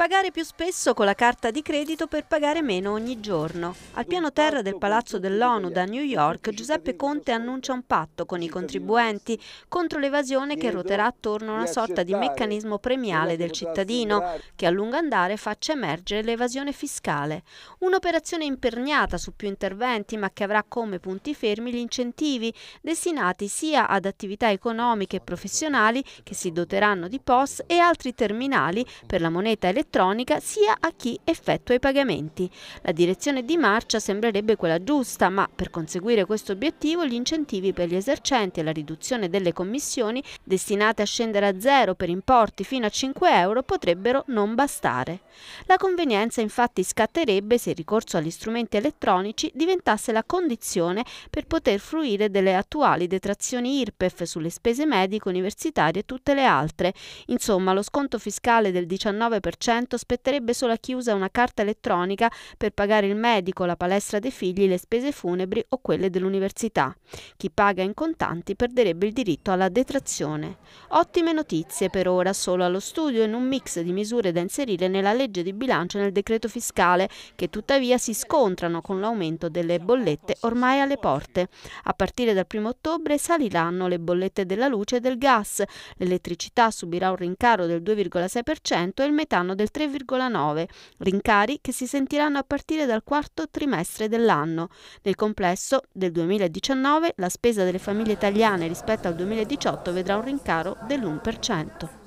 Pagare più spesso con la carta di credito per pagare meno ogni giorno. Al piano terra del Palazzo dell'ONU da New York, Giuseppe Conte annuncia un patto con i contribuenti contro l'evasione che ruoterà attorno a una sorta di meccanismo premiale del cittadino, che a lungo andare faccia emergere l'evasione fiscale. Un'operazione imperniata su più interventi, ma che avrà come punti fermi gli incentivi, destinati sia ad attività economiche e professionali, che si doteranno di POS e altri terminali per la moneta elettronica elettronica sia a chi effettua i pagamenti. La direzione di marcia sembrerebbe quella giusta, ma per conseguire questo obiettivo gli incentivi per gli esercenti e la riduzione delle commissioni destinate a scendere a zero per importi fino a 5 euro potrebbero non bastare. La convenienza infatti scatterebbe se il ricorso agli strumenti elettronici diventasse la condizione per poter fruire delle attuali detrazioni IRPEF sulle spese medico, universitarie e tutte le altre. Insomma, lo sconto fiscale del 19% 100 spetterebbe solo a chi usa una carta elettronica per pagare il medico, la palestra dei figli, le spese funebri o quelle dell'università. Chi paga in contanti perderebbe il diritto alla detrazione. Ottime notizie per ora solo allo studio in un mix di misure da inserire nella legge di bilancio e nel decreto fiscale, che tuttavia si scontrano con l'aumento delle bollette ormai alle porte. A partire dal 1 ottobre saliranno le bollette della luce e del gas, l'elettricità subirà un rincaro del 2,6% e il metano del del 3,9, rincari che si sentiranno a partire dal quarto trimestre dell'anno. Nel complesso del 2019 la spesa delle famiglie italiane rispetto al 2018 vedrà un rincaro dell'1%.